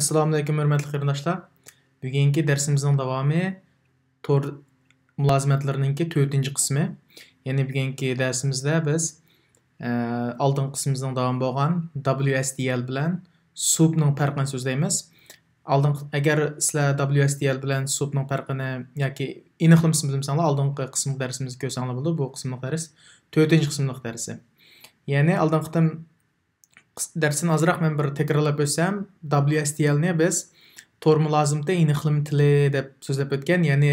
assalomu alaykum hurmatli qarindoshlar bugungi darsimizning davomi to'r mulozamatlarininki to'rtinchi qismi ya'ni bugungi darsimizda biz e, oldingi qismimizning davom bo'lgan wsdl bilan subning farqini so'zlaymiz oldin agar sizlar wsdl bilan subning farqini yoki aniqlamasini bilmasanglar oldingi qism darsimizni ko'rsanglar bo'ladi bu qismliq dars to'rtinchi qismliq darsi ya'ni oldingi qitim dərsin azraq men bir takrorlab o'tsam ni biz tormulozimda inixlim tili deb so'zlab o'tgan ya'ni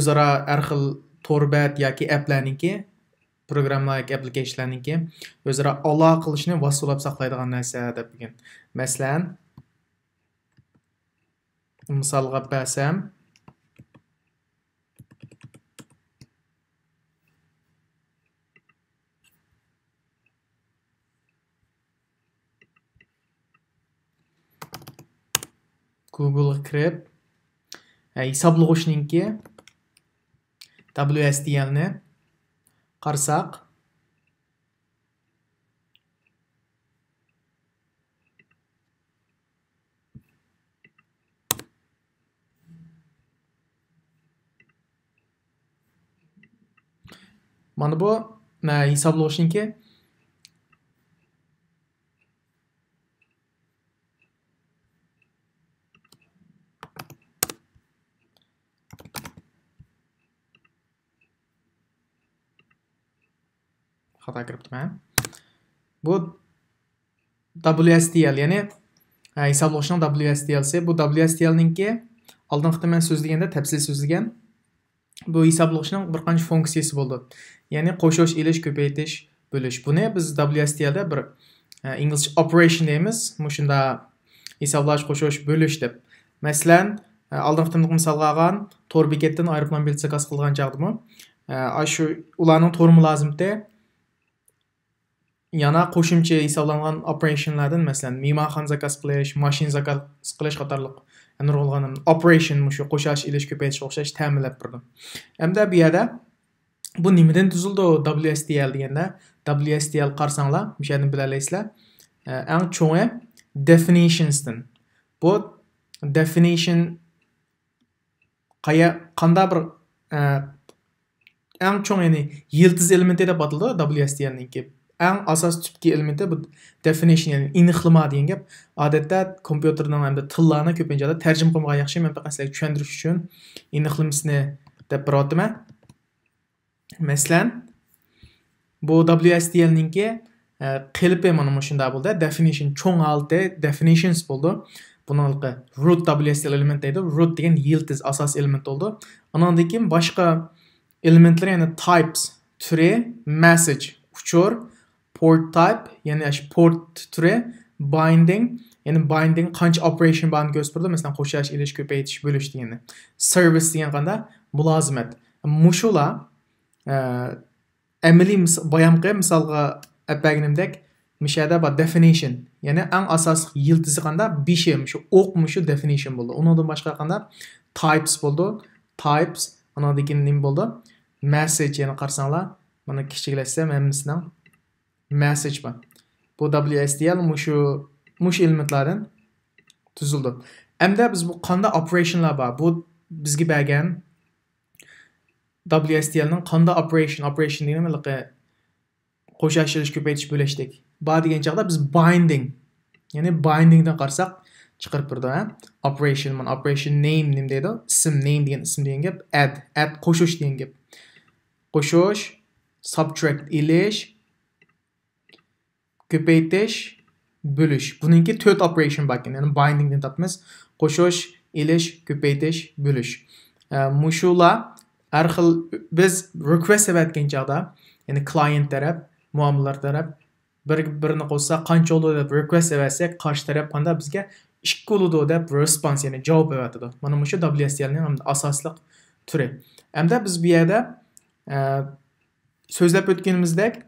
o'zaro har xil torbat yoki ki programmalar applicationlarniki o'zaro aloqa qilishni vassulab saqlaydigan narsa deb bugun masalan misolga bəsəm, googlega kirib e, hisoblag'ichniki wstlni qarasak mana bu e, hisoblag'ichniki xato kiribdi bu wstl ya'ni hisoblovchining wstlsi bu wstlninki oldingi qatda man so'zlaganda tafsil so'zilgan bu hisoblovchining bir qancha funksiyasi bo'ldi ya'ni qo'shish ilish ko'paytirish bo'lish buni biz wstlda bir inglizcha operation deymiz shunda hisoblash qo'shish bo'lish deb masalan алдыңғы қытымдық мысалға алған тор бекеттен аэроплан qilgan қас shu ularni ашу уланың yana qo'shimcha hisoblangan operationlardan masalan mehmonxona zakaz qilish mashin zakaz qilish qatorliq nurg'ulg'an operation shu qo'shash ilish ko'paytishga o'xshash ta'minlab turdim hamda bu yerda bu nimadan tuzildi wstl deganda wstl qarasanglar o'sha yerni bilalaysizlar e, eng cho'ngi definitionsdan bu definition qaya qanday bir e, eng cho'ng ya'ni yildiz elementi deb ataldi wstlninki eng asos tipki elementi bu definition ya'ni iniqlima degan gap odatda kompyuterdan hamda tillarni ko'pincha joyda tarjima qilmagan yaxshi man faqat sizlarga tushundirish uchun iniqlimsni deb birotiman masalan bu wstlninki e, qilipi mana shunday bo'ldi definition cho'ng olti definitions bo'ldi bunaqa root WSDL element deydi root degan yildiz asas element oldu. anandan keyin boshqa elementlar ya'ni types türe, message, uçur, port type ya'ni port turi binding ya'ni binding qancha operation barni ko'rsatib turdi masalan qo'shash ilish ko'paytish bo'lish deganda service degan qanda mulozimат mushula amaliy boyamqi мысалға definition ya'ni ang asosiy yiltizi қанда bishi shu оқ definition болды undan types болды types болды message ya'ni message bor bu wstl mushu mush elementlarin tuzildi endi biz bu kanda operationlar bor bu biz gibi bergan WSDL'nin kanda operation operation mi degani qo'shashtirish ko'paytirish bo'lishdik bor degan chaqda biz binding ya'ni bindingdan çıkar chiqarib turdi operation man operation name nima dedi, sim name diye ism degan add add koşuş degan gap qo'shish subtract ilish ko'paytirish bo'lish buningki to'rt operation bor ekan ya'ni binding deb aytyapmiz qo'shish ilish ko'paytirish bo'lish mushular har xil biz request deb aytgan chog'da ya'ni client taraf muomalalar taraf bir birini qo'shsa qancha bo'ladi deb request deb aytsak qarshi taraf qanda bizga ikki bo'ladi deb response, ya'ni javob beryotidi mana shu wstlni asosliq turi hamda biz bu yerda so'zlab o'tganimizdek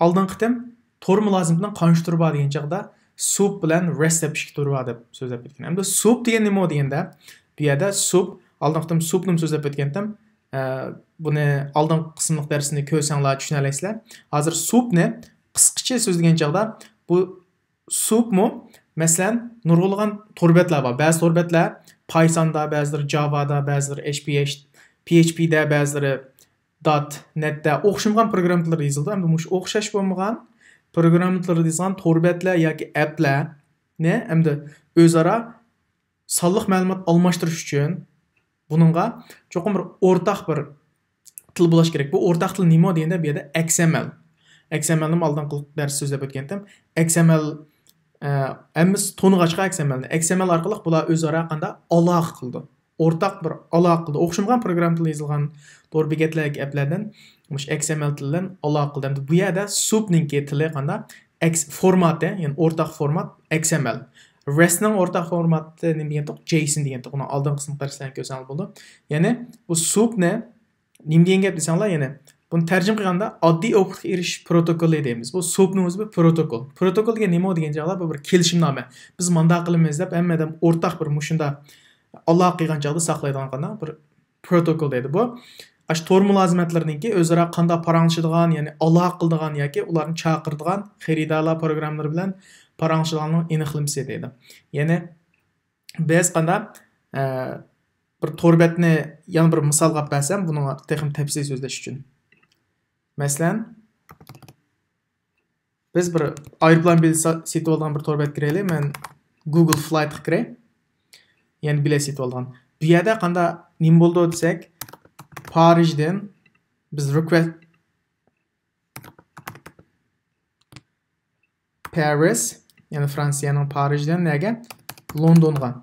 алдан кытем торм лазимдан коюш турба деген чакта soup bilan rest tepishga turba deb so'zlab ketgan hamda soup degan nima deganda bu yerda soup алдыңғы қытым супным сөздеп кеткен едім ә, бұны алдыңғы қысымдық дәрісінде көрсеңлар түсіне аласыздар қазір суп не қысқыша сөздеген жағда бұл суп му мәселен нұрғылған торбетлер бар бәзі торбетлер pythonда бәзілер javada бәзілер hph php'де бәзілері .NET-də oxşumğan proqramlar yazıldı. Həm də məş oxşaş olmağan proqramlar yazılan torbətlər yoki applər nə həm də özara sallıq məlumat almashtırış üçün bununğa çoxum bir ortaq bir til bulaş kerak. Bu ortaq til nima deyəndə bu yerdə XML. XML-ni aldan qılıq dərs sözləb ötkəndim. XML e, Əmiz tonuğaçqa XML-ni. XML arqılıq bular özara qanda aloq qıldı. ortak bir alaqılı, oxşumğan proqram tili yazılğan doğru begetläk applardan muş XML tilinden alaqılı. bu yerda subninki tili qanda X formatı, yani ortak format XML. REST'ning ortak formatı nima degan toq JSON degan toq. Uni oldingi qismda darslarga ko'rsangiz bo'ldi. Ya'ni bu subni nima degan gap desanglar, ya'ni bunu tarjim qilganda oddiy ochiqlikka iriş protokoli deymiz. Bu subni o'zi bir protokol. Protokol degan nima degan joylar bu bir kelishimnoma. Biz manda qilamiz deb hamma odam o'rtaq bir mushunda olloh qilgan chog'da saqlaydigan qanaqa протокол protokol deydi bu shu to'r mulozamatlarininki o'zaro qanday parangishadigan ya'ni aloqa qiladigan yoki ularni chaqiradigan программалар programmalari bilan parangishadigan aniqlimsi deydi ya'ni biz qanday e, bir to'rbetni yana bir misol qilib bersam buni texim tafsil so'zlash uchun masalan biz bir aeroplan bileti sotib olgan bir to'rbet kiraylik man google flight qilib kiray yani билесип болгон бияда канда ним болду десек парижден biz request paris yani Fransiya'nın Parij'den nege London'a.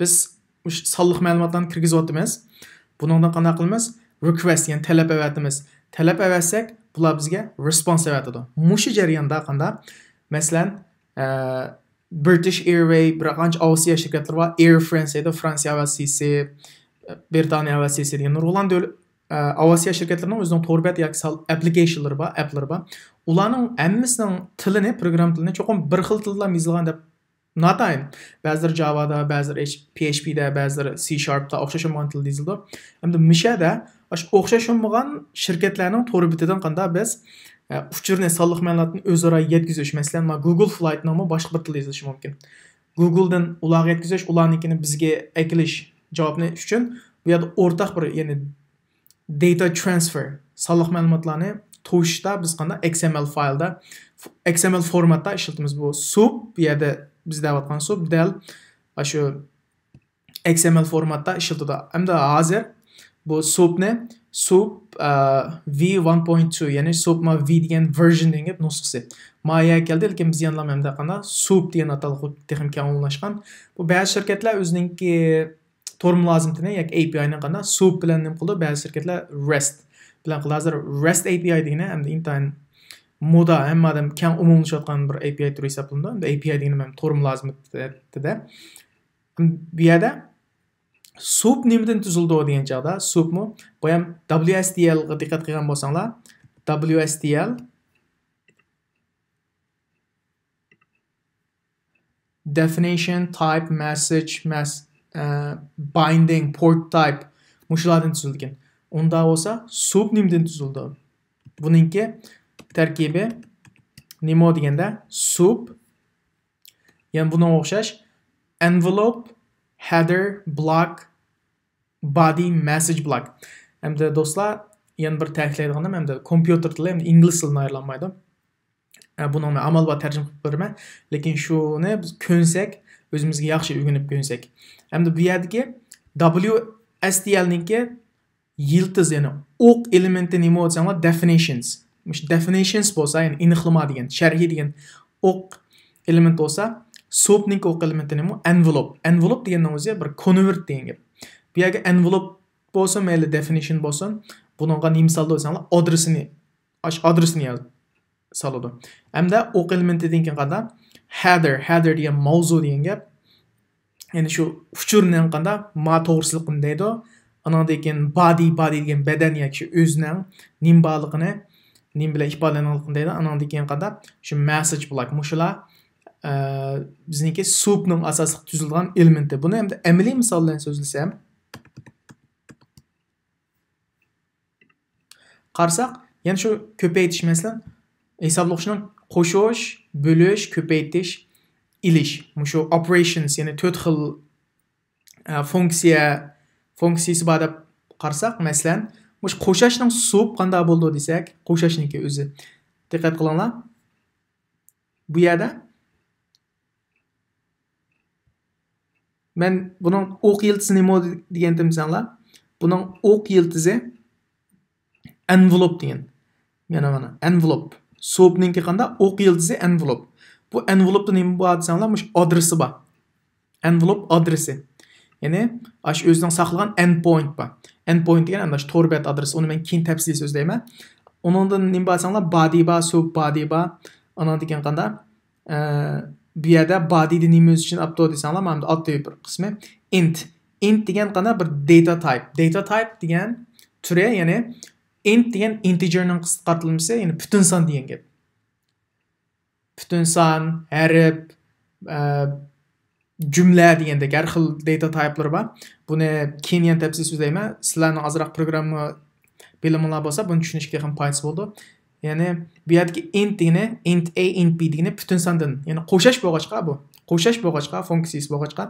Biz sallıq məlumatlarını kirgiz otdimiz. Bunundan qanaq qılmız request yani tələb əvətimiz. Tələb əvətsək bular bizə response əvətidir. Muşu cəriyanda qanda mesela British Airways, bir qanç Avstriya şirkətləri var. Air France-də Fransiya hava sisi, Britaniya hava sisi deyən nurgulən dövlət Avasiya şirkətlərinin özünün torbət yaxsal applicationları var, applar var. Ularının hamısının tilini, proqram tilini çoxum bir xil tildə yazılğan deyə Natayın. Bəziləri Java-da, bəziləri PHP-də, bəziləri C#-da oxşaş olmayan tildə yazıldı. Həm də Mişə də oxşaş olmayan şirkətlərin torbitidən qanda biz uchurni sonliq ma'lumotni o'zaro yetkazish masalan ma google flight nomi boshqa bir tilda yozilishi mumkin googledan ularga yetkazish ularnikini bizga aytilish javobni uchun bu yerda o'rtaq bir ya'ni data transfer sonliq ma'lumotlarni to'shishda biz qanday xml faylda xml formatda ishlatamiz bu sup ya da biz deyotgan sup del, shu xml formatda ishlatadi hamda hozir bu supni soup uh, v1.2 ya'ni ma v degan version deb nusxasi maya keldi lekin biz yanada mana bunaqa degan atalg'i texim kanunlashgan bu ba'zi shirkatlar o'ziningki to'rim lozimini yoki apini qana soup bilan nima qildi ba'zi shirkatlar rest bilan qildi hozir rest api degani hamda intayin moda hamma odam kang umumlashayotgan bir api turi hisoblanadi api degan to'rim lozimida bu yerda sup nimadan tuzildi degan chog'da supmi bu ham wstl ga diqqat qilgan bo'lsanglar wsdl definition type message mass uh, e, binding port type mushulardan tuzilgan unda bo'lsa sup nimadan tuzildi buningki tarkibi nima deganda sup ya'ni buning o'xshash envelope header block body message block hamda do'stlar yan bir ta'kidlaydiganim hamda kompyuter tili hamda ingliz tilini ayirlanmaydi e, buni men amalbop tarjima qilib beraman lekin shuni biz ko'nsak o'zimizga yaxshi o'rganib ko'nsak hamda bu yerdagi ningki yiltiz ya'ni o'q elementi nima desanglar definitions definitions bo'lsa ya'ni inixlima degan sharhi degan o'q element bo'lsa soapniki nima envelop envelop degandan o'zi bir convert degan gap bu yerga envelop bo'lsin mayli definition bo'lsin bunaqa nimsalda o'lsanlar adresini adresini yoz saladi hamda elementidan keyin qanda header header degan mavzu degan gap ya'ni shu uchurni qanda ma to'g'risiligini deydi anadan keyin body body degan badan yoki o'zini nimbaligini nim bilan ifodalanganligini deydi anadan keyin qanda shu message block mushular Э, bizniki supning asosliq tuzilgan elementi buni endi amaliy misol bilan so'zlasam qarasak yana shu ko'paytirish masalan hisoblovchining qo'shish bo'lish ko'paytish ilish shu operations ya'ni to'rt xil e, funksiya funksiyasi bor deb qarasak masalan shu qo'shashning sup qanday bo'ldi desak qo'shashniki o'zi diqqat qilinglar bu yerda Men bunun o'q yiltisi nima degan timsanlar, buning o'q yiltisi envelop degan. Mana mana envelop. So'pninki qanda o'q yiltisi envelop. Bu envelopda nima bor desanlar, mush adresi bor. Envelop adresi. Ya'ni ash o'zining saqlagan endpoint ba, Endpoint degan anlaş shu torbet adresi, uni men keyin tafsil so'zlayman. Uningdan nima desanlar, body bor, so'p body bor. Ana degan qanda bu yerda bodyni nima o'zish uchun apto desanglar mana bu oltida bir qismi int int degan qana bir data type data type degan turi ya'ni int degan integerning qisqartilmasi ya'ni butun son degan gap butun son harf e, jumla degandek har xil data typelar bor buni keyin yana tafsil so'zlayman sizlarni ozroq programma bilimlar bo'lsa buni tushunishga ham foydasi bo'ldi ya'ni bu yerdagi intni int a int b degani butun sondan ya'ni qo'shash bo'lg'achqa bu qo'shash bo'lg'achqa funksiyasi bo'lg'achqa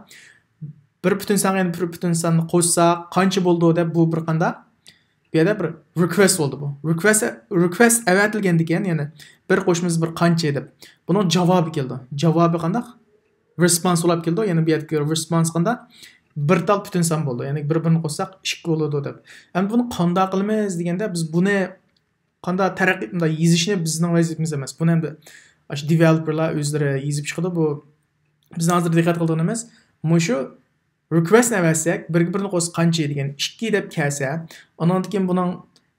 bir butun sonni bir butun sonni qo'shsa qancha bo'ldi deb bu bir qanda bu yerda bir request bo'ldi bu request request avatilgandan keyin ya'ni bir qo'shimiz bir qancha deb buni javobi keldi javobi qandaq response bo'lib keldi ya'ni bu yerdagi response qanda bir tal butun son bo'ldi ya'ni bir birini qo'shsak ikki bo'ladi deb endi buni qanday qilamiz deganda biz buni қанда тараккий мындай изишине биздин вазифебиз эмес буну эми ошо девелоперлар өздөрү изип бұл біздің бул биздин азыр диккат кылдыган эмес мушу request эбәсек бір бірін қосы қанша деген ішке деп келсе анан кейін бұның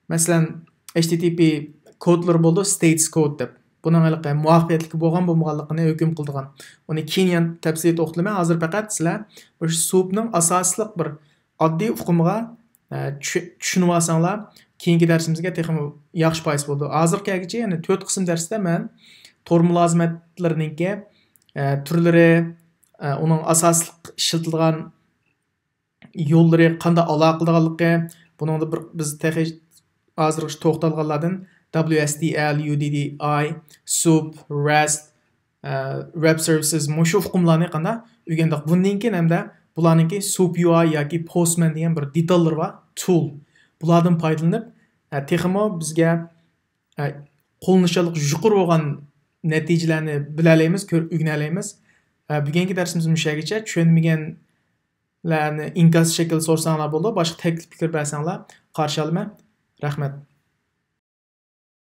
мәселен http кодлар болды states code деп бұның әлгі муақиеттілігі болған болмағанлығына үкім қылдыған оны кейіннен тәпсірлеп оқытылмай қазір пәкәт сілер осы супның асаслық бір адди ұқымға түсініп э, алсаңлар keyingi darsimizga texmi yaxshi pays bo'ldi hozirgagacha ya'ni to'rt qism darsda man to'r mulozmatlarninki e, turlari e, uning asosliq ishlatilgan yo'llari qanday aloqalanganligi buning bir biz hozir to'xtalganlardan WSDL, UDDI, SUP, REST, web services mushu uqumlarni qanday o'rgandik bundan keyin hamda bularninki SUP UI yoki Postman degan bir detallar va tool bulardan foydalanib e, texmo bizga e, qo'llanishalik yuqur bo'lgan natijalarni bilalaymiz o'rganalaymiz e, bugungi darsimiz mushagacha tushunmaganlarni inkas shakl so'rsanglar bo'ldi boshqa taklif fikr bersanglar qarshi olma rahmat